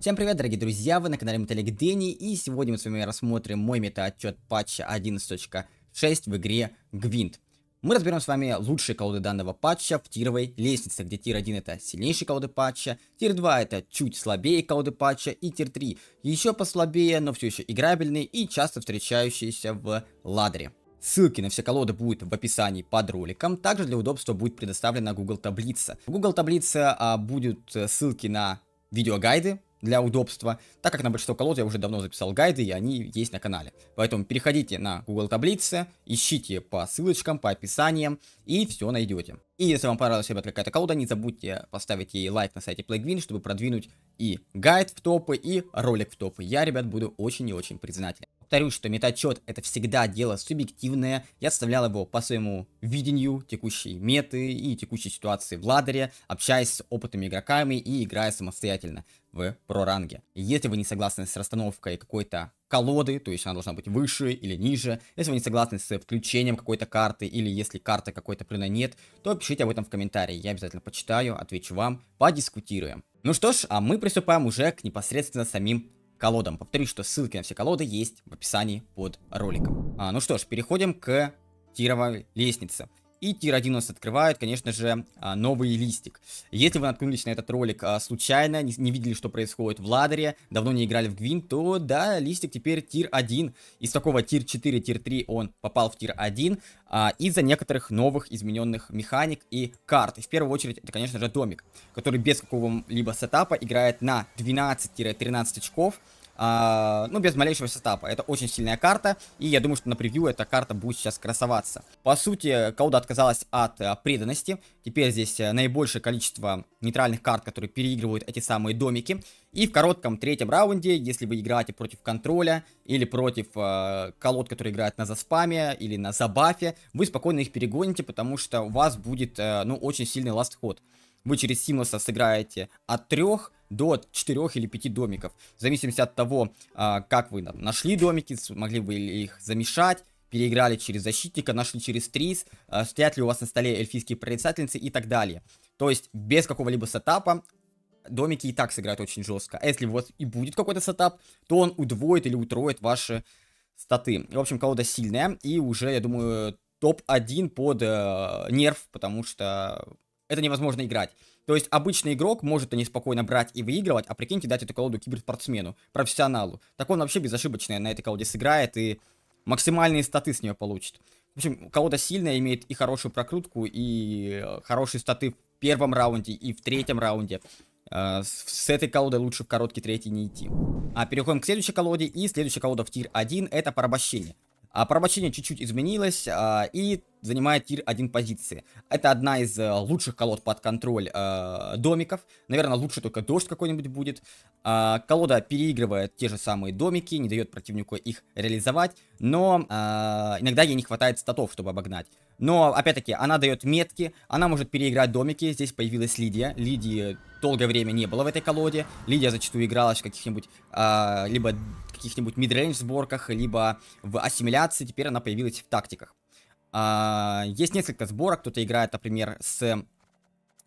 Всем привет, дорогие друзья, вы на канале Металлик Дэнни, и сегодня мы с вами рассмотрим мой мета отчет патча 11.6 в игре Гвинт. Мы разберем с вами лучшие колоды данного патча в тировой лестнице, где тир 1 это сильнейшие колоды патча, тир 2 это чуть слабее колоды патча и тир 3 еще послабее, но все еще играбельные и часто встречающиеся в ладре. Ссылки на все колоды будут в описании под роликом. Также для удобства будет предоставлена Google таблица. В Google таблице а, будут э, ссылки на видеогайды, для удобства, так как на большинство колод я уже давно записал гайды, и они есть на канале. Поэтому переходите на Google таблицы, ищите по ссылочкам, по описаниям, и все найдете. И если вам понравилась, ребят, какая-то колода, не забудьте поставить ей лайк на сайте PlayGwin, чтобы продвинуть и гайд в топы, и ролик в топы. Я, ребят, буду очень и очень признателен повторюсь, что метачет это всегда дело субъективное. Я составлял его по своему видению текущей меты и текущей ситуации в ладере, общаясь с опытными игроками и играя самостоятельно в проранге. Если вы не согласны с расстановкой какой-то колоды, то есть она должна быть выше или ниже. Если вы не согласны с включением какой-то карты или если карты какой-то определенно нет, то пишите об этом в комментарии. Я обязательно почитаю, отвечу вам, подискутируем. Ну что ж, а мы приступаем уже к непосредственно самим колодам. Повторюсь, что ссылки на все колоды есть в описании под роликом. А, ну что ж, переходим к тировой лестнице. И тир 11 открывает, конечно же, а, новый листик. Если вы наткнулись на этот ролик а, случайно, не видели, что происходит в ладере, давно не играли в гвин, то да, листик теперь тир 1. Из такого тир 4, тир 3 он попал в тир 1 а, из-за некоторых новых измененных механик и карт. И в первую очередь это, конечно же, домик, который без какого-либо сетапа играет на 12-13 очков. А, ну, без малейшего сетапа. Это очень сильная карта, и я думаю, что на превью эта карта будет сейчас красоваться. По сути, колода отказалась от а, преданности. Теперь здесь э, наибольшее количество нейтральных карт, которые переигрывают эти самые домики. И в коротком третьем раунде, если вы играете против контроля или против э, колод, которые играют на заспаме или на забафе, вы спокойно их перегоните, потому что у вас будет, э, ну, очень сильный ласт-ход вы через Симлоса сыграете от 3 до 4 или 5 домиков. В зависимости от того, а, как вы нашли домики, смогли вы их замешать, переиграли через защитника, нашли через трис, а, стоят ли у вас на столе эльфийские прорицательницы и так далее. То есть без какого-либо сетапа домики и так сыграют очень жестко. А если у вас и будет какой-то сетап, то он удвоит или утроит ваши статы. В общем, колода сильная и уже, я думаю, топ-1 под э, нерв, потому что это невозможно играть. То есть обычный игрок может они спокойно брать и выигрывать, а прикиньте, дать эту колоду киберспортсмену, профессионалу. Так он вообще безошибочно на этой колоде сыграет и максимальные статы с нее получит. В общем, колода сильная, имеет и хорошую прокрутку, и э, хорошие статы в первом раунде, и в третьем раунде. Э, с этой колодой лучше в короткий третий не идти. А переходим к следующей колоде, и следующая колода в тир 1 это порабощение. А порабощение чуть-чуть изменилось, а, и занимает тир 1 позиции. Это одна из э, лучших колод под контроль э, домиков. Наверное, лучше только дождь какой-нибудь будет. Э, колода переигрывает те же самые домики, не дает противнику их реализовать, но э, иногда ей не хватает статов, чтобы обогнать. Но, опять-таки, она дает метки, она может переиграть домики. Здесь появилась Лидия. Лидии долгое время не было в этой колоде. Лидия зачастую игралась в каких-нибудь, э, либо каких-нибудь мидрейндж сборках, либо в ассимиляции. Теперь она появилась в тактиках. А, есть несколько сборок, кто-то играет, например, с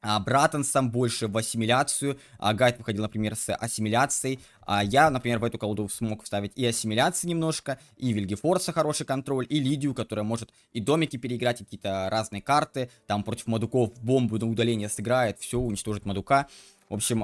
а, Братансом больше в ассимиляцию, а, Гайд выходил, например, с ассимиляцией, я, например, в эту колоду смог вставить и ассимиляции немножко, и Вильгефорса хороший контроль, и Лидию, которая может и домики переиграть, и какие-то разные карты, там против мадуков бомбу на удаление сыграет, все, уничтожит мадука. В общем,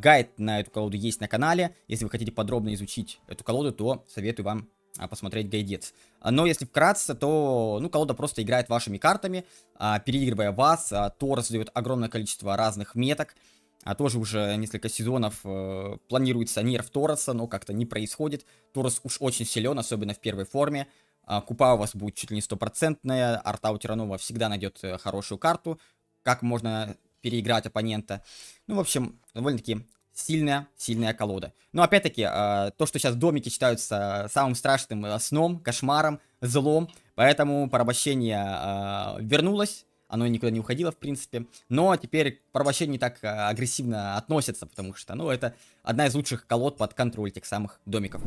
гайд на эту колоду есть на канале, если вы хотите подробно изучить эту колоду, то советую вам а посмотреть гайдец. А, но если вкратце, то ну, колода просто играет вашими картами, а, переигрывая вас. А, Тор раздает огромное количество разных меток. А тоже уже несколько сезонов э, планируется нерв Тороса, но как-то не происходит. Торос уж очень силен, особенно в первой форме. А, купа у вас будет чуть ли не стопроцентная. Арта у Тиранова всегда найдет э, хорошую карту. Как можно переиграть оппонента. Ну, в общем, довольно-таки сильная, сильная колода. Но опять-таки, а, то, что сейчас домики считаются а, самым страшным а, сном, кошмаром, злом, поэтому порабощение вернулось, оно никуда не уходило, в принципе. Но теперь к не так агрессивно относятся, потому что, ну, это одна из лучших колод под контроль тех самых домиков.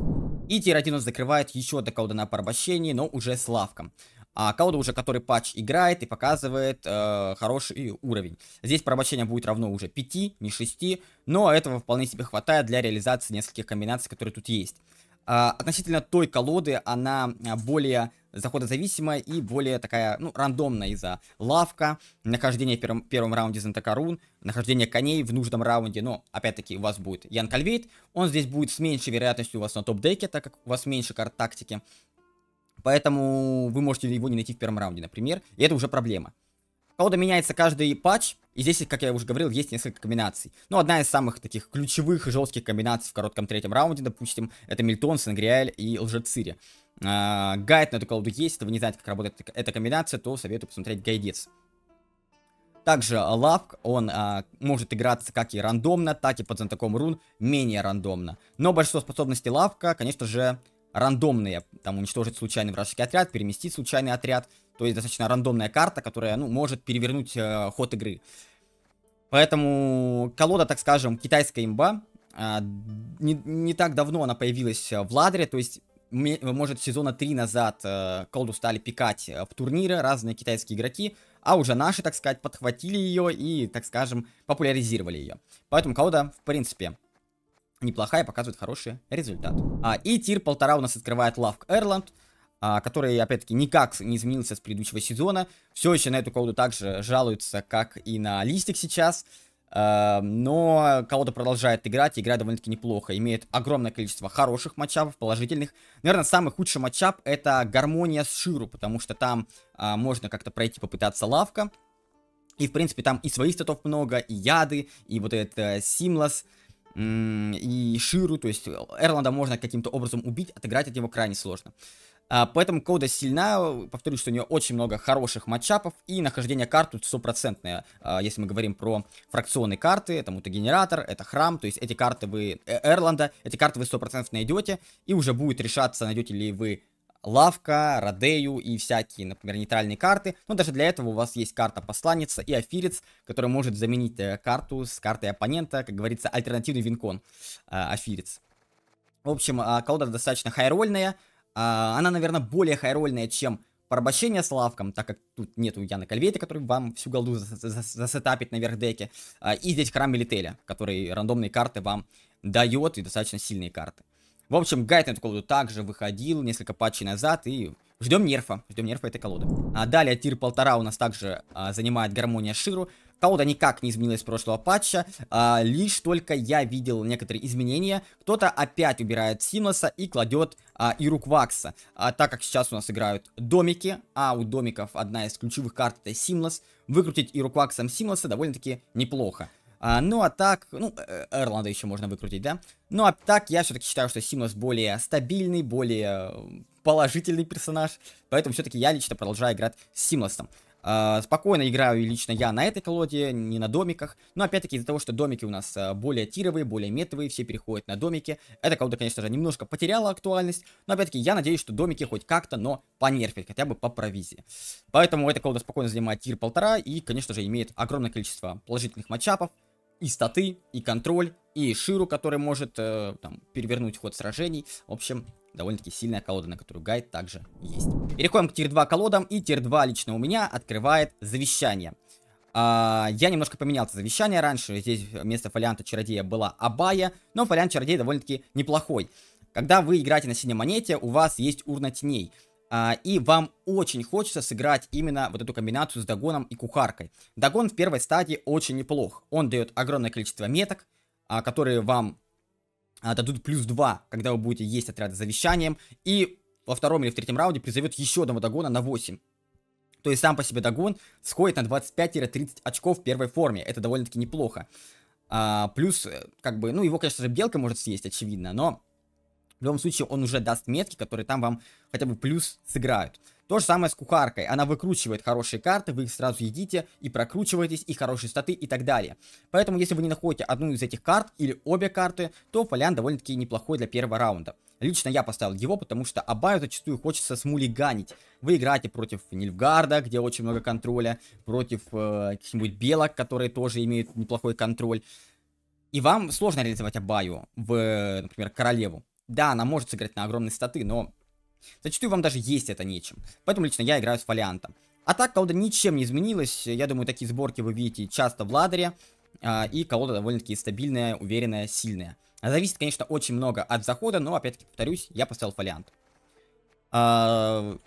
И Тир закрывает еще одна колода на порабощении, но уже с лавком а кого-то уже который патч играет и показывает э, хороший уровень. Здесь порабощение будет равно уже 5, не 6, но этого вполне себе хватает для реализации нескольких комбинаций, которые тут есть. Э, относительно той колоды, она а, более заходозависимая и более такая, ну, рандомная из-за лавка, нахождение в первом, первом раунде Зентака рун, нахождение коней в нужном раунде, но, опять-таки, у вас будет Ян Кальвейт, он здесь будет с меньшей вероятностью у вас на топ-деке, так как у вас меньше карт тактики, Поэтому вы можете его не найти в первом раунде, например. И это уже проблема. Колода меняется каждый патч, и здесь, как я уже говорил, есть несколько комбинаций. Ну, одна из самых таких ключевых жестких комбинаций в коротком третьем раунде, допустим, это Мильтон, Сангриэль и Лжецири. А, гайд на эту колоду есть, если вы не знаете, как работает эта комбинация, то советую посмотреть гайдец. Также лавк, он а, может играться как и рандомно, так и под знатоком рун, менее рандомно. Но большинство способностей лавка, конечно же, рандомные, там, уничтожить случайный вражеский отряд, переместить случайный отряд, то есть достаточно рандомная карта, которая, ну, может перевернуть э, ход игры. Поэтому колода, так скажем, китайская имба, э, не, не так давно она появилась э, в Ладре, то есть может, сезона 3 назад э, колду стали пикать э, в турниры разные китайские игроки, а уже наши, так сказать, подхватили ее и, так скажем, популяризировали ее. Поэтому колода, в принципе, неплохая, показывает хороший результат. А, и тир полтора у нас открывает Лавк Эрланд, а, который, опять-таки, никак не изменился с предыдущего сезона. Все еще на эту колоду также жалуются, как и на листик сейчас. А, но колода продолжает играть, играет довольно-таки неплохо. Имеет огромное количество хороших матчапов, положительных. Наверное, самый худший матчап это гармония с Ширу, потому что там а, можно как-то пройти, попытаться лавка. И, в принципе, там и своих статов много, и яды, и вот этот Симлас. Э, и Ширу, то есть Эрланда можно каким-то образом убить, отыграть от него крайне сложно. А, поэтому Кода сильна, повторюсь, что у нее очень много хороших матчапов и нахождение карт тут стопроцентное. А, если мы говорим про фракционные карты, это мутагенератор, это храм, то есть эти карты вы, э, Эрланда, эти карты вы стопроцентно найдете, и уже будет решаться, найдете ли вы Лавка, Родею и всякие, например, нейтральные карты. Но ну, даже для этого у вас есть карта Посланница и Афирец, который может заменить э, карту с картой оппонента, как говорится, альтернативный винкон э, Афирец. В общем, а, колода достаточно хайрольная. А, она, наверное, более хайрольная, чем порабощение с лавком, так как тут нету Яна Кальвейта, который вам всю голду засетапит наверх деки, а, и здесь храм Мелителя, который рандомные карты вам дает, и достаточно сильные карты. В общем, гайд на эту колоду также выходил несколько патчей назад, и ждем нерфа, ждем нерфа этой колоды. А далее тир полтора у нас также а, занимает гармония Ширу. Колода никак не изменилась с прошлого патча, а, лишь только я видел некоторые изменения. Кто-то опять убирает Симлоса и кладет а, и Руквакса. А, так как сейчас у нас играют домики, а у домиков одна из ключевых карт это Симлос, выкрутить и Рукваксом Симлоса довольно-таки неплохо. А, ну а так, ну, э, Эрланда еще можно выкрутить, да? Ну а так, я все-таки считаю, что Симус более стабильный, более э, положительный персонаж, поэтому все-таки я лично продолжаю играть с Симлосом. Uh, а, спокойно играю лично я на этой колоде, не на домиках. Но опять-таки из-за того, что домики у нас э, более тировые, более метовые, все переходят на домики. Эта колода, конечно же, немножко потеряла актуальность. Но опять-таки я надеюсь, что домики хоть как-то, но понерфят, хотя бы по провизии. Поэтому эта колода спокойно занимает тир полтора и, конечно же, имеет огромное количество положительных матчапов и статы, и контроль, и Ширу, который может э, там, перевернуть ход сражений. В общем, довольно-таки сильная колода, на которую гайд также есть. Переходим к тир-2 колодам, и тир-2 лично у меня открывает завещание. А, я немножко поменял завещание раньше, здесь вместо фолианта чародея была Абая, но фолиант чародея довольно-таки неплохой. Когда вы играете на синей монете, у вас есть урна теней. А, и вам очень хочется сыграть именно вот эту комбинацию с Дагоном и Кухаркой. Дагон в первой стадии очень неплох, он дает огромное количество меток, а, которые вам а, дадут плюс 2, когда вы будете есть отряды с завещанием, и во втором или в третьем раунде призовет еще одного Дагона на 8. То есть сам по себе Дагон сходит на 25-30 очков в первой форме, это довольно-таки неплохо. А, плюс, э, как бы, ну его, конечно же, белка может съесть, очевидно, но в любом случае, он уже даст метки, которые там вам хотя бы плюс сыграют. То же самое с кухаркой. Она выкручивает хорошие карты, вы их сразу едите и прокручиваетесь, и хорошие статы и так далее. Поэтому, если вы не находите одну из этих карт или обе карты, то Полян довольно-таки неплохой для первого раунда. Лично я поставил его, потому что Абаю зачастую хочется смулиганить. Вы играете против Нильфгарда, где очень много контроля, против э, каких-нибудь белок, которые тоже имеют неплохой контроль. И вам сложно реализовать Абаю в, например, королеву. Да, она может сыграть на огромной статы, но зачастую вам даже есть это нечем. Поэтому лично я играю с Фолиантом. А так колода ничем не изменилась. Я думаю, такие сборки вы видите часто в ладере. А, и колода довольно-таки стабильная, уверенная, сильная. Зависит, конечно, очень много от захода, но, опять-таки, повторюсь, я поставил фолиант. А,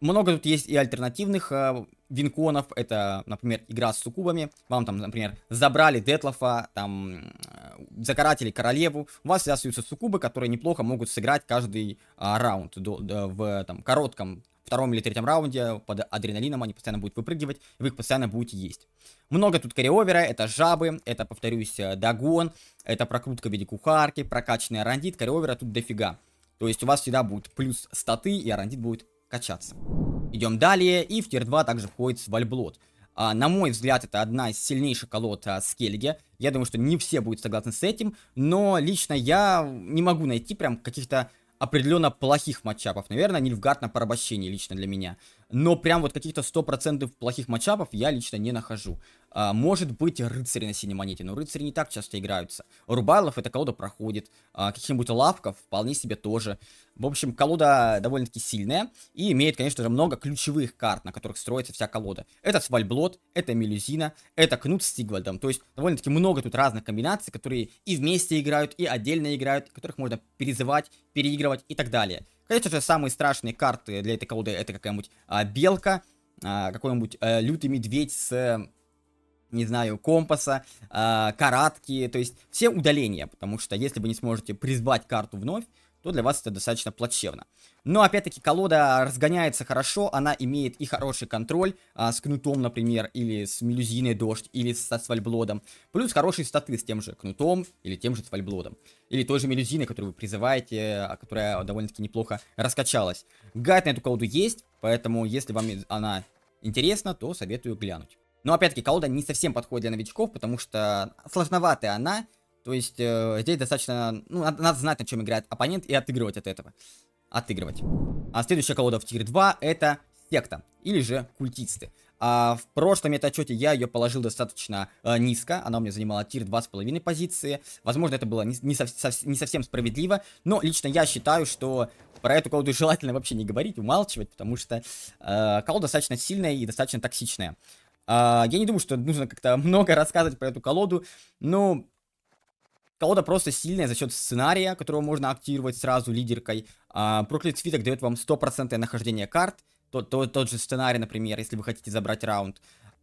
много тут есть и альтернативных а, винконов, это, например, игра с суккубами, вам там, например, забрали детлофа, там, э, закаратили королеву, у вас всегда остаются суккубы, которые неплохо могут сыграть каждый а, раунд до, до, в там, коротком втором или третьем раунде под адреналином они постоянно будут выпрыгивать, и вы их постоянно будете есть. Много тут кариовера, это жабы, это, повторюсь, э, догон, это прокрутка в виде кухарки, прокачанный арандит, кариовера тут дофига. То есть у вас всегда будет плюс статы и арандит будет качаться. Идем далее, и в тир 2 также входит Свальблот. А, на мой взгляд, это одна из сильнейших колод а, Скеллиге. Я думаю, что не все будут согласны с этим, но лично я не могу найти прям каких-то определенно плохих матчапов. Наверное, Нильфгард на порабощении лично для меня но прям вот каких-то 100% плохих матчапов я лично не нахожу. А, может быть, рыцари на синей монете, но рыцари не так часто играются. Рубайлов эта колода проходит, а, каких-нибудь лавков вполне себе тоже. В общем, колода довольно-таки сильная и имеет, конечно же, много ключевых карт, на которых строится вся колода. Это свальблот, это мелюзина, это кнут с Сигвальдом. То есть довольно-таки много тут разных комбинаций, которые и вместе играют, и отдельно играют, которых можно перезывать, переигрывать и так далее. Конечно же, самые страшные карты для этой колоды это какая-нибудь а, белка, а, какой-нибудь а, лютый медведь с, не знаю, компаса, а, каратки, то есть все удаления, потому что если вы не сможете призвать карту вновь, то для вас это достаточно плачевно. Но опять-таки колода разгоняется хорошо, она имеет и хороший контроль а, с кнутом, например, или с мелюзиной дождь, или со свальблодом. Плюс хорошие статы с тем же кнутом или тем же свальблодом. Или той же мелюзиной, которую вы призываете, а, которая довольно-таки неплохо раскачалась. Гайд на эту колоду есть, поэтому если вам она интересна, то советую глянуть. Но опять-таки колода не совсем подходит для новичков, потому что сложноватая она, то есть э, здесь достаточно, ну, надо, надо знать, на чем играет оппонент и отыгрывать от этого. Отыгрывать. А следующая колода в тир 2 это секта, или же культисты. А в прошлом метаотчете я ее положил достаточно э, низко, она у меня занимала тир 2,5 позиции. Возможно, это было не, не, сов, сов, не совсем справедливо, но лично я считаю, что про эту колоду желательно вообще не говорить, умалчивать, потому что э, колода достаточно сильная и достаточно токсичная. Э, я не думаю, что нужно как-то много рассказывать про эту колоду, но Кого-то просто сильная за счет сценария, которого можно активировать сразу лидеркой. А, проклятый свиток дает вам стопроцентное нахождение карт. Тот, тот, тот же сценарий, например, если вы хотите забрать раунд.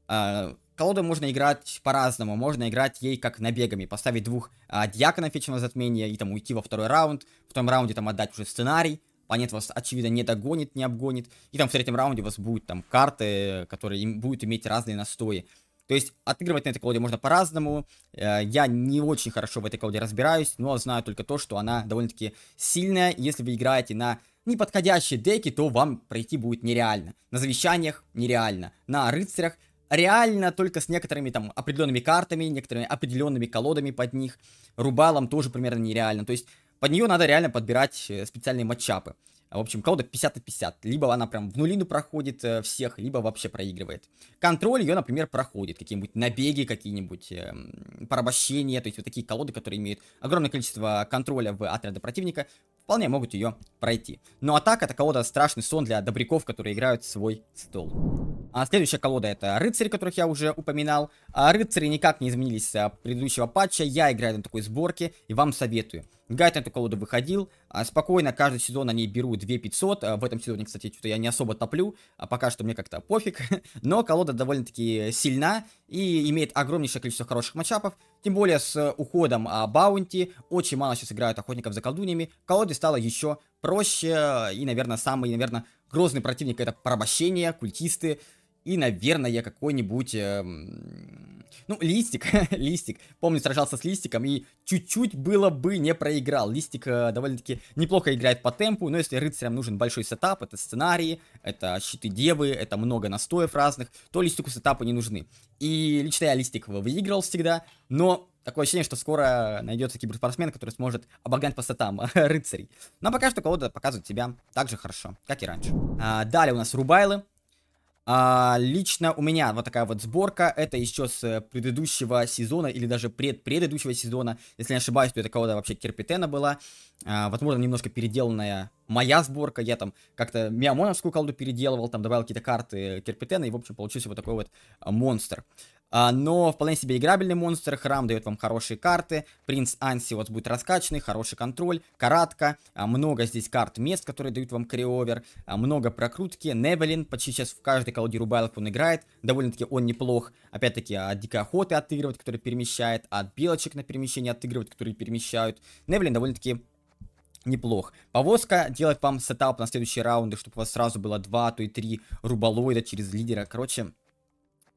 А, колоду можно играть по-разному. Можно играть ей как набегами. Поставить двух а, диаконов вечного затмения и там уйти во второй раунд. В том раунде там отдать уже сценарий. Планет вас, очевидно, не догонит, не обгонит. И там в третьем раунде у вас будут там карты, э, которые им, будут иметь разные настои. То есть отыгрывать на этой колоде можно по-разному. Э, я не очень хорошо в этой колоде разбираюсь, но знаю только то, что она довольно-таки сильная. Если вы играете на неподходящие деки, то вам пройти будет нереально. На завещаниях нереально. На рыцарях реально только с некоторыми там определенными картами, некоторыми определенными колодами под них. Рубалом тоже примерно нереально. То есть под нее надо реально подбирать э, специальные матчапы в общем, колода 50 на 50. Либо она прям в нулину проходит э, всех, либо вообще проигрывает. Контроль ее, например, проходит. Какие-нибудь набеги, какие-нибудь э, порабощения. То есть вот такие колоды, которые имеют огромное количество контроля в отряда противника, вполне могут ее пройти. Но атака это колода страшный сон для добряков, которые играют свой стол. А следующая колода это рыцари, которых я уже упоминал. А рыцари никак не изменились с а, предыдущего патча. Я играю на такой сборке и вам советую. Гайд на эту колоду выходил. А, спокойно каждый сезон они берут 2 500. А, в этом сезоне, кстати, что-то я не особо топлю. А пока что мне как-то пофиг. Но колода довольно-таки сильна и имеет огромнейшее количество хороших матчапов. Тем более с э, уходом а, Баунти. Очень мало сейчас играют охотников за колдуньями. Колоде стало еще проще. Э, и, наверное, самый, наверное, грозный противник это порабощение, культисты. И, наверное, я какой-нибудь... Э, ну, листик, листик. Помню, сражался с листиком и чуть-чуть было бы не проиграл. Листик э, довольно-таки неплохо играет по темпу, но если рыцарям нужен большой сетап, это сценарии, это щиты девы, это много настоев разных, то листику сетапы не нужны. И лично я листик выиграл всегда, но такое ощущение, что скоро найдется киберспортсмен, который сможет обогнать по статам рыцарей. Но пока что колода показывает себя так же хорошо, как и раньше. А, далее у нас рубайлы. А, лично у меня вот такая вот сборка, это еще с э, предыдущего сезона, или даже предпредыдущего сезона, если не ошибаюсь, то это кого-то вообще Керпитена была, а, возможно, немножко переделанная моя сборка, я там как-то миамоновскую колду переделывал, там добавил какие-то карты Керпитена, и, в общем, получился вот такой вот а, монстр. А, но вполне себе играбельный монстр, храм дает вам хорошие карты, принц Анси вот будет раскачанный, хороший контроль, каратка, а, много здесь карт мест, которые дают вам криовер, а, много прокрутки, Невелин, почти сейчас в каждой колоде рубайлов он играет, довольно-таки он неплох, опять-таки от дикой охоты отыгрывает, который перемещает, от белочек на перемещение отыгрывает, которые перемещают, Невелин довольно-таки неплох. Повозка делает вам сетап на следующие раунды, чтобы у вас сразу было 2, то и 3 рубалоида через лидера, короче...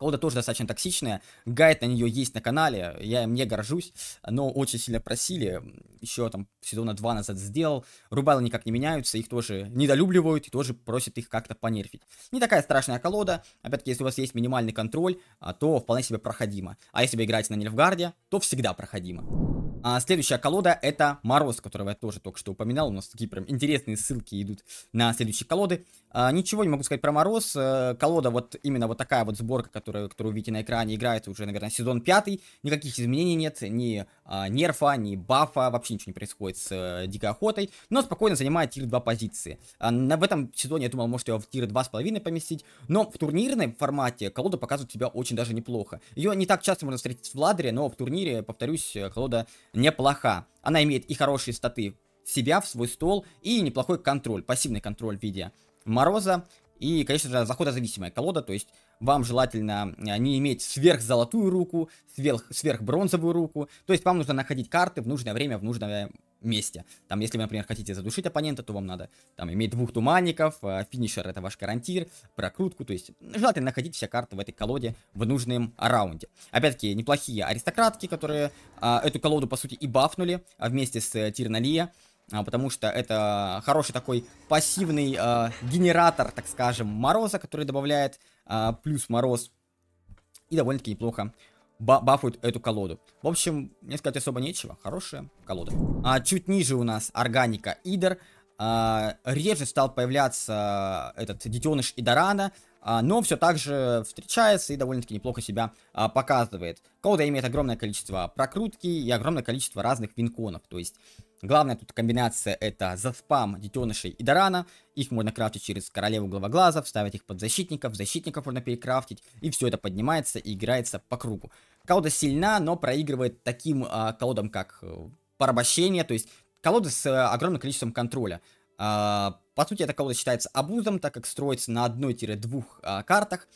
Колода тоже достаточно токсичная. Гайд на нее есть на канале, я им не горжусь, но очень сильно просили. Еще там сезона два назад сделал. Рубалы никак не меняются, их тоже недолюбливают и тоже просят их как-то понерфить. Не такая страшная колода. Опять-таки, если у вас есть минимальный контроль, а, то вполне себе проходимо. А если вы играете на Нильфгарде, то всегда проходимо. А следующая колода это Мороз, которого я тоже только что упоминал. У нас такие прям интересные ссылки идут на следующие колоды. А, ничего не могу сказать про Мороз. А, колода вот именно вот такая вот сборка, которая которую, которую вы видите на экране, играет уже, наверное, сезон пятый. Никаких изменений нет, ни а, нерфа, ни бафа, вообще ничего не происходит с а, дикой охотой. Но спокойно занимает тир-2 позиции. А, на, в этом сезоне я думал, может ее в тир-2 с половиной поместить. Но в турнирном формате колода показывает себя очень даже неплохо. Ее не так часто можно встретить в ладере, но в турнире, повторюсь, э, колода неплоха. Она имеет и хорошие статы себя, в свой стол, и неплохой контроль, пассивный контроль в виде Мороза и, конечно же, заходозависимая колода, то есть вам желательно э, не иметь сверхзолотую руку, сверх, сверхбронзовую руку, то есть вам нужно находить карты в нужное время, в нужное месте. Там, если вы, например, хотите задушить оппонента, то вам надо там иметь двух туманников, э, финишер это ваш карантир, прокрутку, то есть желательно находить все карты в этой колоде в нужном раунде. Опять-таки, неплохие аристократки, которые а, эту колоду, по сути, и бафнули а, вместе с Тирналия. А, потому что это хороший такой пассивный э, генератор, так скажем, мороза, который добавляет э, плюс мороз. И довольно-таки неплохо ба бафует эту колоду. В общем, мне сказать особо нечего. Хорошая колода. А чуть ниже у нас органика Идер. А, реже стал появляться этот детеныш Идорана, а, но все так же встречается и довольно-таки неплохо себя а, показывает. Колода имеет огромное количество прокрутки и огромное количество разных винконов. То есть Главная тут комбинация это за спам детенышей и дарана. Их можно крафтить через королеву главоглаза, вставить их под защитников, защитников можно перекрафтить. И все это поднимается и играется по кругу. Колода сильна, но проигрывает таким а, колодам, как э, порабощение, то есть колода с а, огромным количеством контроля. А, по сути, эта колода считается абузом, так как строится на 1-2 а, картах.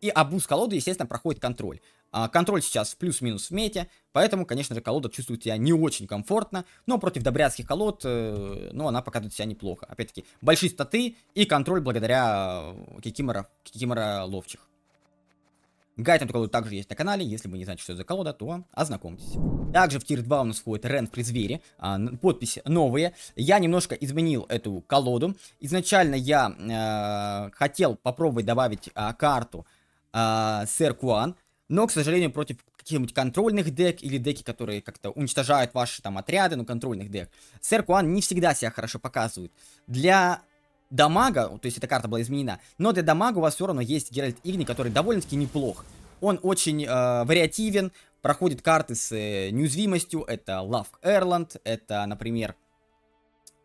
И абуз колоды, естественно, проходит контроль. А, контроль сейчас плюс-минус в мете, поэтому, конечно же, колода чувствует себя не очень комфортно, но против добряцких колод, э, ну, она показывает себя неплохо. Опять-таки, большие статы и контроль благодаря э, кикимора, кикимора ловчих. Гайд на эту колоду также есть на канале, если вы не знаете, что это за колода, то ознакомьтесь. Также в тир 2 у нас входит Рен при звере, а, подписи новые. Я немножко изменил эту колоду. Изначально я э, хотел попробовать добавить э, карту э, Сэр Куан, но, к сожалению, против каких-нибудь контрольных дек или деки, которые как-то уничтожают ваши там отряды, ну, контрольных дек, Сэр Куан не всегда себя хорошо показывает. Для дамага, то есть эта карта была изменена, но для дамага у вас все равно есть Геральт Игни, который довольно-таки неплох. Он очень э, вариативен, проходит карты с э, неуязвимостью, это Лавк Эрланд, это, например,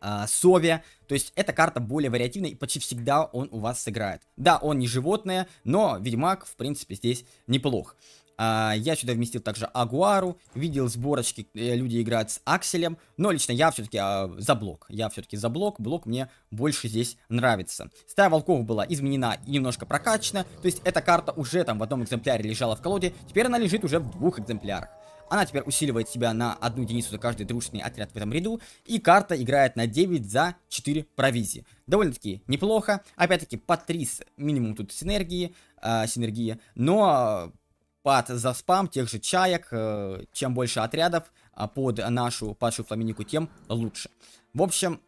э, Сове. То есть эта карта более вариативная и почти всегда он у вас сыграет. Да, он не животное, но Ведьмак, в принципе, здесь неплох. А, я сюда вместил также Агуару, видел сборочки, э, люди играют с Акселем, но лично я все-таки а, за блок. Я все-таки за блок, блок мне больше здесь нравится. Стая волков была изменена и немножко прокачана, то есть эта карта уже там в одном экземпляре лежала в колоде, теперь она лежит уже в двух экземплярах. Она теперь усиливает себя на одну единицу за каждый дружественный отряд в этом ряду. И карта играет на 9 за 4 провизии. Довольно-таки неплохо. Опять-таки, по 3 минимум тут синергии, э, синергии. Но э, под за спам тех же чаек, э, чем больше отрядов э, под нашу падшую фламинику, тем лучше. В общем,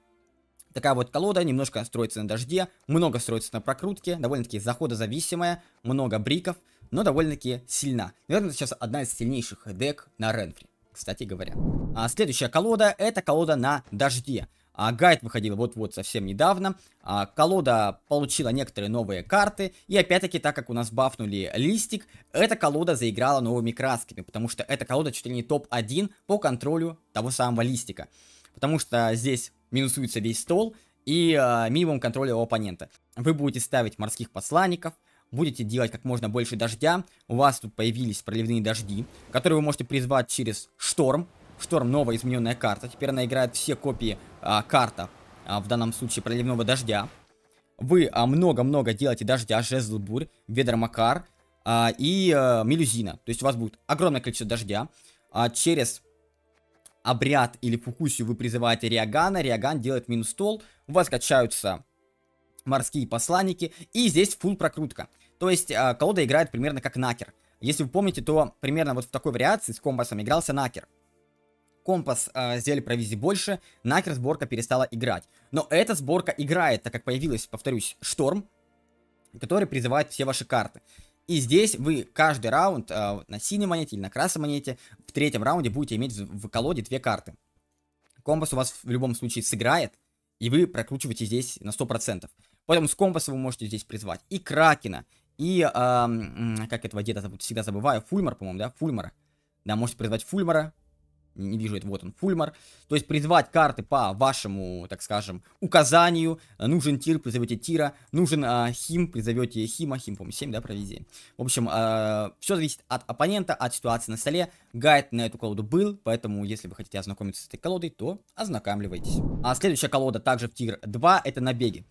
такая вот колода, немножко строится на дожде, много строится на прокрутке, довольно-таки захода зависимая много бриков но довольно-таки сильна. Наверное, сейчас одна из сильнейших дек на Ренфри, кстати говоря. А следующая колода, это колода на Дожде. А гайд выходил вот-вот совсем недавно. А колода получила некоторые новые карты. И опять-таки, так как у нас бафнули листик, эта колода заиграла новыми красками. Потому что эта колода чуть ли не топ-1 по контролю того самого листика. Потому что здесь минусуется весь стол и э, минимум контроля у оппонента. Вы будете ставить морских посланников, будете делать как можно больше дождя. У вас тут появились проливные дожди, которые вы можете призвать через шторм. Шторм новая измененная карта. Теперь она играет все копии а, карта, а, в данном случае проливного дождя. Вы а, много-много а, делаете дождя, жезл бурь, ведромакар а, и а, мелюзина. То есть у вас будет огромное количество дождя. А, через обряд или фукусию вы призываете Риагана, Риаган делает минус стол, у вас качаются морские посланники, и здесь фул прокрутка. То есть а, колода играет примерно как накер. Если вы помните, то примерно вот в такой вариации с компасом игрался накер. Компас э, сделали провизии больше, накер сборка перестала играть. Но эта сборка играет, так как появилась, повторюсь, шторм, который призывает все ваши карты. И здесь вы каждый раунд э, на синей монете или на красной монете в третьем раунде будете иметь в колоде две карты. Компас у вас в любом случае сыграет, и вы прокручиваете здесь на 100%. Поэтому с компаса вы можете здесь призвать и Кракена, и, э, как этого деда зовут, всегда забываю, Фульмар, по-моему, да, Фульмара. Да, можете призвать Фульмара. Не вижу это, вот он, Фульмар. То есть призвать карты по вашему, так скажем, указанию. Нужен тир, призовете тира. Нужен э, хим, призовете хима. Хим, по-моему, 7, да, провези. В общем, э, а, все зависит от оппонента, от ситуации на столе. Гайд на эту колоду был, поэтому если вы хотите ознакомиться с этой колодой, то ознакомливайтесь. А следующая колода также в тир 2, это набеги.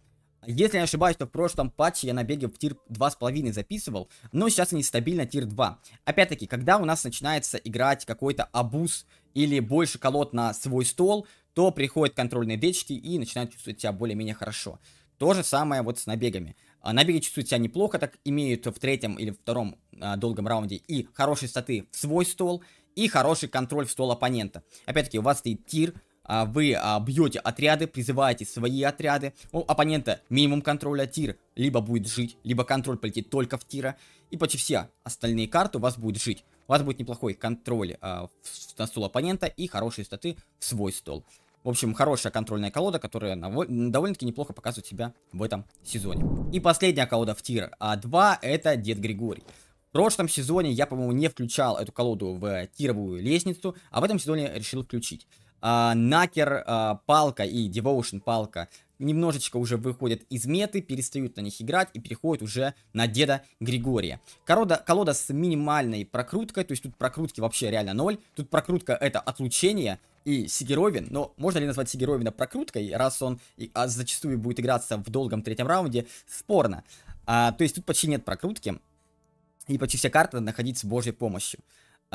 Если я не ошибаюсь, то в прошлом патче я набеги в тир 2,5 записывал, но сейчас они стабильно тир 2. Опять-таки, когда у нас начинается играть какой-то абуз или больше колод на свой стол, то приходят контрольные дечки и начинают чувствовать себя более-менее хорошо. То же самое вот с набегами. А, набеги чувствуют себя неплохо, так имеют в третьем или втором а, долгом раунде и хорошие статы в свой стол, и хороший контроль в стол оппонента. Опять-таки, у вас стоит тир, а, вы а, бьете отряды, призываете свои отряды, у ну, оппонента минимум контроля, тир либо будет жить, либо контроль полетит только в тира, и почти все остальные карты у вас будут жить. У вас будет неплохой контроль а, на стол оппонента и хорошие статы в свой стол. В общем, хорошая контрольная колода, которая довольно-таки неплохо показывает себя в этом сезоне. И последняя колода в тир А2 это Дед Григорий. В прошлом сезоне я, по-моему, не включал эту колоду в тировую лестницу, а в этом сезоне решил включить. А, накер а, палка и Devotion палка немножечко уже выходят из меты, перестают на них играть и переходят уже на деда Григория. Колода, колода с минимальной прокруткой, то есть тут прокрутки вообще реально ноль. Тут прокрутка это отлучение и Сигеровин, но можно ли назвать Сигеровина прокруткой, раз он и, а зачастую будет играться в долгом третьем раунде, спорно. А, то есть тут почти нет прокрутки, и почти вся карта находится с божьей помощью.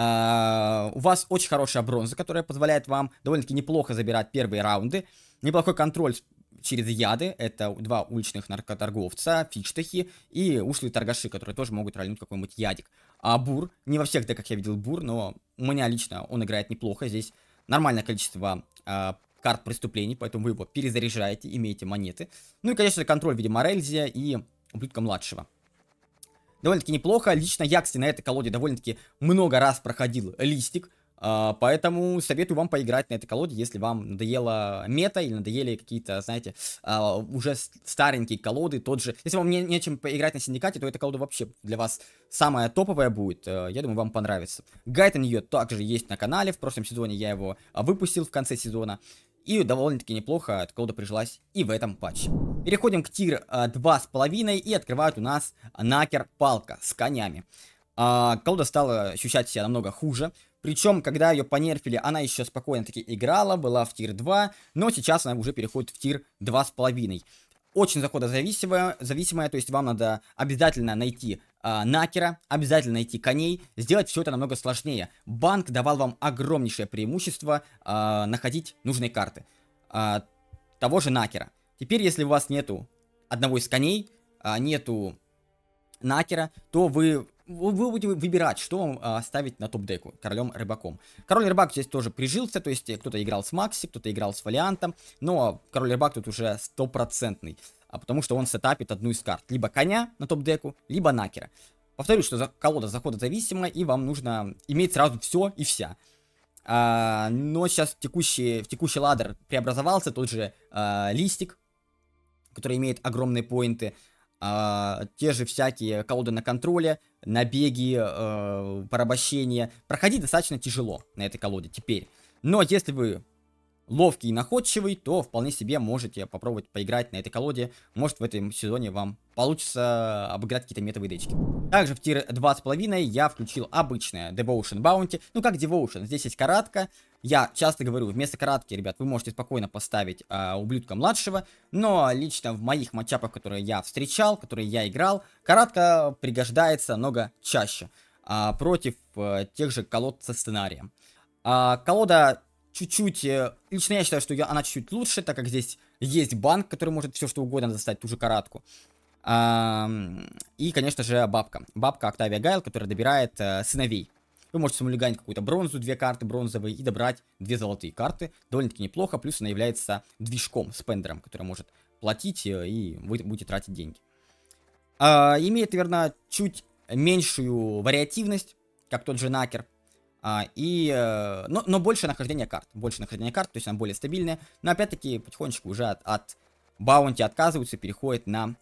А, у вас очень хорошая бронза, которая позволяет вам довольно-таки неплохо забирать первые раунды. Неплохой контроль через яды. Это два уличных наркоторговца, фичтахи и ушлые торгаши, которые тоже могут рольнуть какой-нибудь ядик. А Бур, не во всех деках я видел Бур, но у меня лично он играет неплохо. Здесь нормальное количество uh, карт преступлений, поэтому вы его перезаряжаете, имеете монеты. Ну и, конечно, контроль в виде Морельзия и ублюдка младшего довольно-таки неплохо. Лично я, кстати, на этой колоде довольно-таки много раз проходил листик. А, поэтому советую вам поиграть на этой колоде, если вам надоела мета или надоели какие-то, знаете, а, уже старенькие колоды, тот же... Если вам не, нечем поиграть на Синдикате, то эта колода вообще для вас самая топовая будет. Э, я думаю, вам понравится. Гайд на нее также есть на канале, в прошлом сезоне я его а, выпустил в конце сезона и довольно-таки неплохо эта колода прижилась и в этом патче. Переходим к тир 2,5 а, и открывают у нас накер палка с конями. А, колда стала ощущать себя намного хуже, причем, когда ее понерфили, она еще спокойно-таки играла, была в тир 2, но сейчас она уже переходит в тир 2,5 очень заходозависимая, зависимая, то есть вам надо обязательно найти а, накера, обязательно найти коней. Сделать все это намного сложнее. Банк давал вам огромнейшее преимущество э, находить нужные карты. Э, того же накера. Теперь, если у вас нету одного из коней, э, нету накера, то вы вы будете выбирать, что вам а, ставить на топ-деку, королем-рыбаком. Король-рыбак здесь тоже прижился, то есть кто-то играл с Макси, кто-то играл с Валиантом, но король-рыбак тут уже стопроцентный а потому что он сетапит одну из карт. Либо коня на топ-деку, либо накера. Повторюсь, что за, колода захода зависима, и вам нужно иметь сразу все и вся. А, но сейчас текущий, в текущий ладер преобразовался тот же а, листик, который имеет огромные поинты. А, те же всякие колоды на контроле, набеги, а, порабощение. Проходить достаточно тяжело на этой колоде теперь. Но если вы ловкий и находчивый, то вполне себе можете попробовать поиграть на этой колоде. Может в этом сезоне вам получится обыграть какие-то метовые дечки. Также в тир 2,5 я включил обычное Devotion Bounty. Ну как Devotion, здесь есть каратка. Я часто говорю, вместо каратки, ребят, вы можете спокойно поставить э, ублюдка младшего. Но лично в моих матчапах, которые я встречал, которые я играл, каратка пригождается много чаще. Э, против э, тех же колод со сценарием. А, колода чуть-чуть... Э, лично я считаю, что я, она чуть-чуть лучше, так как здесь есть банк, который может все что угодно достать, ту же каратку. А, и, конечно же, бабка. Бабка Октавия Гайл, которая добирает а, сыновей. Вы можете самолюганить какую-то бронзу, две карты бронзовые, и добрать две золотые карты. Довольно-таки неплохо, плюс она является движком, спендером, который может платить, э, и вы будете тратить деньги. А, имеет, наверное, чуть меньшую вариативность, как тот же Накер, а, и, э, но, но больше нахождения карт. Больше нахождения карт, то есть она более стабильная. Но опять-таки потихонечку уже от, от баунти отказываются, и переходят на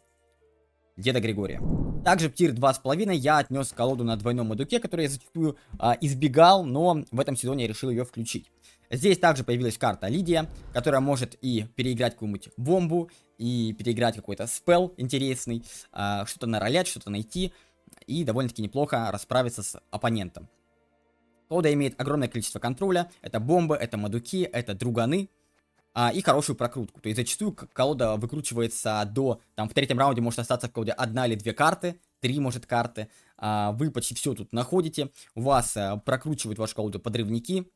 Деда Григория. Также в тир 2,5 я отнес колоду на двойном модуке, который я зачастую а, избегал, но в этом сезоне я решил ее включить. Здесь также появилась карта Лидия, которая может и переиграть какую-нибудь бомбу, и переиграть какой-то спел интересный, а, что-то наролять, что-то найти, и довольно-таки неплохо расправиться с оппонентом. Тода имеет огромное количество контроля, это бомбы, это мадуки, это друганы, а, и хорошую прокрутку. То есть зачастую колода выкручивается до, там в третьем раунде может остаться в колоде одна или две карты, три, может, карты. А, вы почти все тут находите, у вас а, прокручивают вашу колоду подрывники.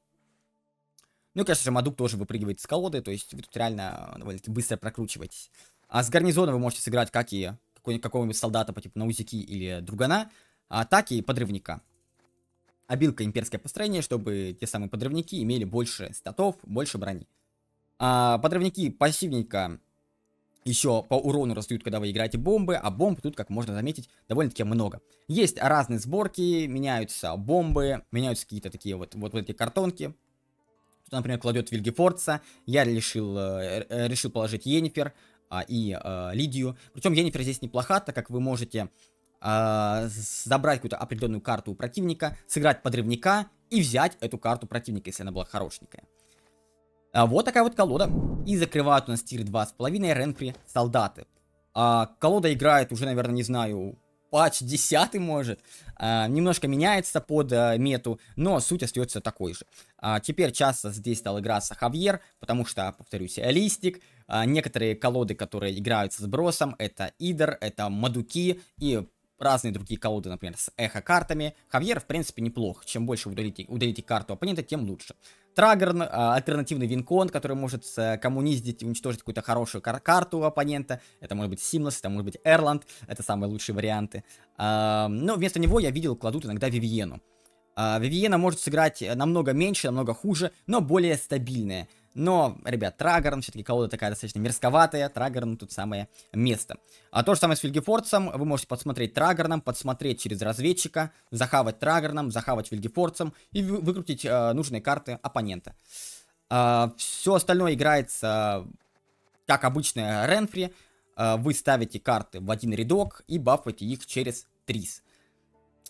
Ну и, конечно же, Мадук тоже выпрыгивает с колоды, то есть вы тут реально э, довольно-таки быстро прокручиваетесь. А с гарнизона вы можете сыграть как и какого-нибудь солдата по типу Наузики или Другана, а так и подрывника обилка имперское построение, чтобы те самые подрывники имели больше статов, больше брони. А подрывники пассивненько еще по урону растут, когда вы играете бомбы, а бомб тут, как можно заметить, довольно-таки много. Есть разные сборки, меняются бомбы, меняются какие-то такие вот, вот, вот эти картонки. Тут, например, кладет Вильгефорца, я решил, э, э, решил положить Енифер а, и э, Лидию. Причем Енифер здесь неплоха, так как вы можете э, забрать какую-то определенную карту у противника, сыграть подрывника и взять эту карту противника, если она была хорошенькая. А вот такая вот колода. И закрывают у нас тир 2,5 Ренкри солдаты. А, колода играет уже, наверное, не знаю, патч 10 может. А, немножко меняется под а, мету, но суть остается такой же. А, теперь часто здесь стал играться Хавьер, потому что, повторюсь, Листик. А, некоторые колоды, которые играются с бросом, это Идер, это Мадуки и разные другие колоды, например, с эхо-картами. Хавьер, в принципе, неплох. Чем больше вы удалите, удалите карту оппонента, тем лучше. Трагерн, э, альтернативный винкон, который может э, коммуниздить уничтожить какую-то хорошую кар карту оппонента. Это может быть Симлос, это может быть Эрланд. Это самые лучшие варианты. Эм, но ну, вместо него я видел, кладут иногда Вивиену. Э, Вивиена может сыграть намного меньше, намного хуже, но более стабильная. Но, ребят, Трагерн, все-таки колода такая достаточно мерзковатая, Трагерн, тут самое место. А то же самое с Вильгефорцем, вы можете подсмотреть Трагерном, подсмотреть через разведчика, захавать Трагерном, захавать Вильгефорцем и выкрутить э, нужные карты оппонента. Э, а, все остальное играется, как обычно, Ренфри, э, вы ставите карты в один рядок и бафаете их через трис.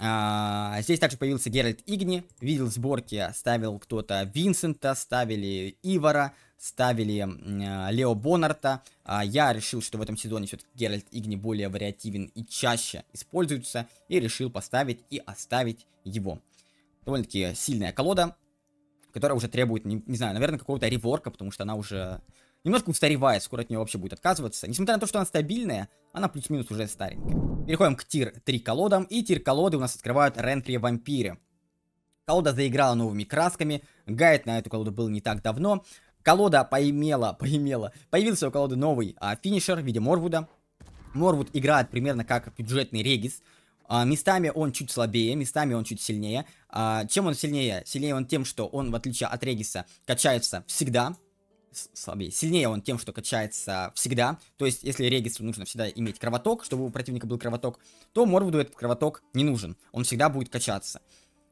А, здесь также появился Геральт Игни, видел сборки, ставил кто-то Винсента, ставили Ивара, ставили а, Лео Боннарта. А, я решил, что в этом сезоне все-таки Геральт Игни более вариативен и чаще используется, и решил поставить и оставить его. Довольно-таки сильная колода, которая уже требует, не, не знаю, наверное, какого-то реворка, потому что она уже немножко устаревает, скоро от нее вообще будет отказываться. Несмотря на то, что она стабильная, она плюс-минус уже старенькая. Переходим к тир-3 колодам, и тир-колоды у нас открывают Рентри Вампиры. Колода заиграла новыми красками, гайд на эту колоду был не так давно. Колода поимела, поимела, появился у колоды новый а, финишер в виде Морвуда. Морвуд играет примерно как бюджетный Регис, а, местами он чуть слабее, местами он чуть сильнее. А, чем он сильнее? Сильнее он тем, что он, в отличие от Региса, качается всегда, слабее. Сильнее он тем, что качается всегда. То есть, если Регису нужно всегда иметь кровоток, чтобы у противника был кровоток, то Морвуду этот кровоток не нужен. Он всегда будет качаться.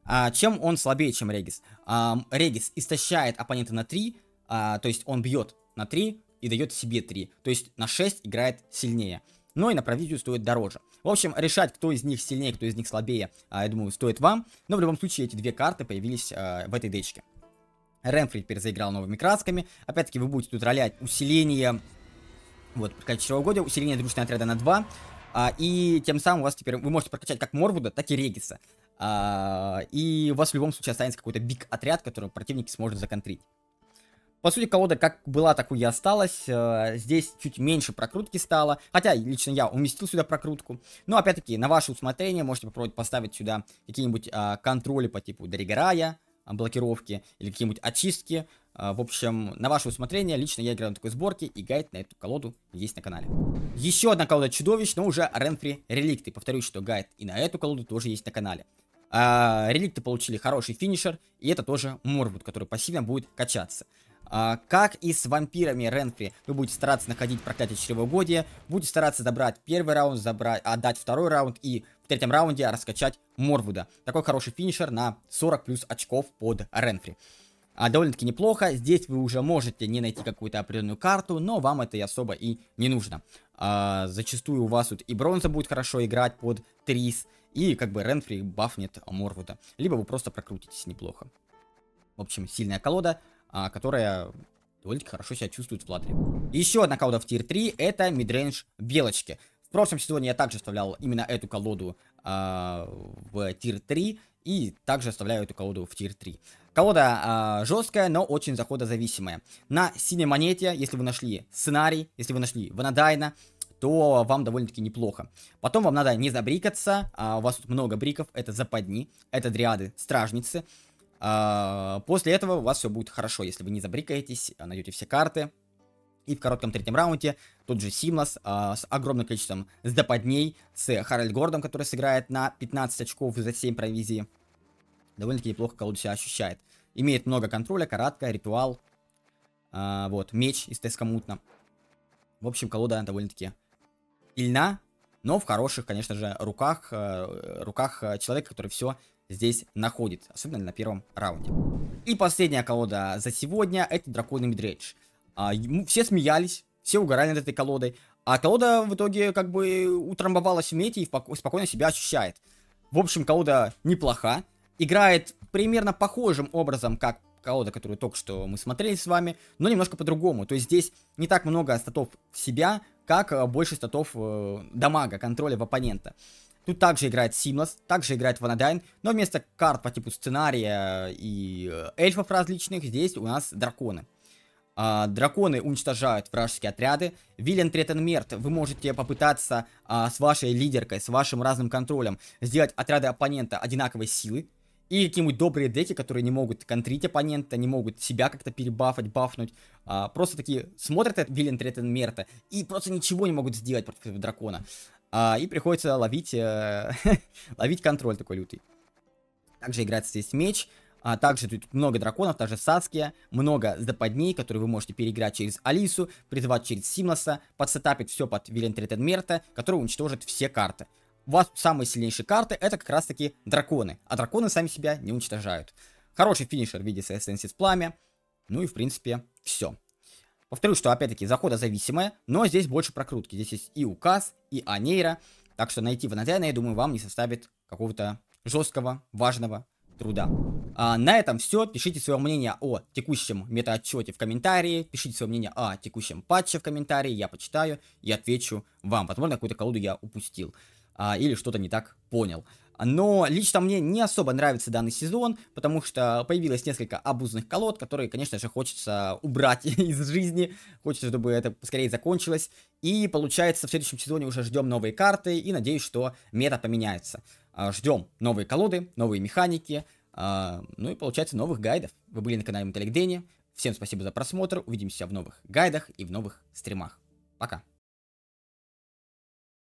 А, чем он слабее, чем Регис? А, Регис истощает оппонента на 3, а, то есть он бьет на 3 и дает себе 3. То есть на 6 играет сильнее. Но и на провизию стоит дороже. В общем, решать, кто из них сильнее, кто из них слабее, а, я думаю, стоит вам. Но в любом случае, эти две карты появились а, в этой дечке. Ренфри перезаиграл новыми красками. Опять-таки вы будете тут ролять усиление, вот, прокачать года усиление дружного отряда на 2. А, и тем самым у вас теперь, вы можете прокачать как Морвуда, так и Региса. А, и у вас в любом случае останется какой-то биг отряд, который противники сможет законтрить. По сути, колода как была, такой и осталась. А, здесь чуть меньше прокрутки стало. Хотя, лично я уместил сюда прокрутку. Но, опять-таки, на ваше усмотрение можете попробовать поставить сюда какие-нибудь а, контроли по типу Доригорая, Э, блокировки или какие-нибудь очистки. Э, в общем, на ваше усмотрение, лично я играю на такой сборке, и гайд на эту колоду есть на канале. Еще одна колода чудовищ, но уже Ренфри реликты. Повторюсь, что гайд и на эту колоду тоже есть на канале. А, реликты получили хороший финишер, и это тоже Морбут, который пассивно будет качаться. А, как и с вампирами Ренфри, вы будете стараться находить проклятие чревогодия, будете стараться забрать первый раунд, забрать, отдать второй раунд и третьем раунде раскачать Морвуда. Такой хороший финишер на 40 плюс очков под Ренфри. А довольно-таки неплохо. Здесь вы уже можете не найти какую-то определенную карту, но вам это и особо и не нужно. А, зачастую у вас тут и бронза будет хорошо играть под Трис, и как бы Ренфри бафнет Морвуда. Либо вы просто прокрутитесь неплохо. В общем, сильная колода, а, которая довольно-таки хорошо себя чувствует в латре. Еще одна колода в тир 3 это мидрейндж белочки. В прошлом сезоне я также вставлял именно эту колоду а, в тир 3 и также вставляю эту колоду в тир 3. Колода а, жесткая, но очень заходозависимая. На синей монете, если вы нашли сценарий, если вы нашли Ванадайна, то вам довольно-таки неплохо. Потом вам надо не забрикаться, а у вас тут много бриков, это западни, это дриады, стражницы. А, после этого у вас все будет хорошо, если вы не забрикаетесь, найдете все карты, и в коротком третьем раунде тот же Симлас э, а, с огромным количеством западней с Харальд Гордом, который сыграет на 15 очков за 7 провизии. Довольно-таки неплохо колоду себя ощущает. Имеет много контроля, каратка, ритуал, э, вот, меч из теска мутно. В общем, колода довольно-таки ильна, но в хороших, конечно же, руках, э, руках человека, который все здесь находит, особенно на первом раунде. И последняя колода за сегодня, это Драконий Мидрейдж. А, все смеялись, все угорали над этой колодой. А колода в итоге как бы э, утрамбовалась в мете и спокойно себя ощущает. В общем, колода неплоха. Играет примерно похожим образом, как колода, которую только что мы смотрели с вами, но немножко по-другому. То есть здесь не так много статов в себя, как э, больше статов э, дамага, контроля в оппонента. Тут также играет Симлас, также играет Ванадайн, но вместо карт по типу сценария и э, эльфов различных, здесь у нас драконы. А, драконы уничтожают вражеские отряды. Виллен Третенмерт, вы можете попытаться а, с вашей лидеркой, с вашим разным контролем сделать отряды оппонента одинаковой силы. И какие-нибудь добрые деки, которые не могут контрить оппонента, не могут себя как-то перебафать, бафнуть. А, просто такие смотрят от Виллен Третенмерта и просто ничего не могут сделать против дракона. А, и приходится ловить, э, ловить контроль такой лютый. Также играется здесь меч. А также тут много драконов, также саския, много западней, которые вы можете переиграть через Алису, призывать через Симлоса, подсетапить все под Вилентретед Мерта, который уничтожит все карты. У вас самые сильнейшие карты это как раз таки драконы, а драконы сами себя не уничтожают. Хороший финишер в виде Сенсис Пламя, ну и в принципе все. Повторю, что опять-таки захода зависимое, но здесь больше прокрутки. Здесь есть и указ, и анейра, так что найти в я думаю, вам не составит какого-то жесткого, важного труда. А на этом все. Пишите свое мнение о текущем метаотчете в комментарии. Пишите свое мнение о текущем патче в комментарии. Я почитаю и отвечу вам. Возможно, какую-то колоду я упустил. А, или что-то не так понял. Но лично мне не особо нравится данный сезон, потому что появилось несколько обузных колод, которые, конечно же, хочется убрать из жизни, хочется, чтобы это скорее закончилось. И получается, в следующем сезоне уже ждем новые карты и надеюсь, что мета поменяется. А, Ждем новые колоды, новые механики, а, ну и, получается, новых гайдов. Вы были на канале Металлик Дэнни. Всем спасибо за просмотр. Увидимся в новых гайдах и в новых стримах. Пока.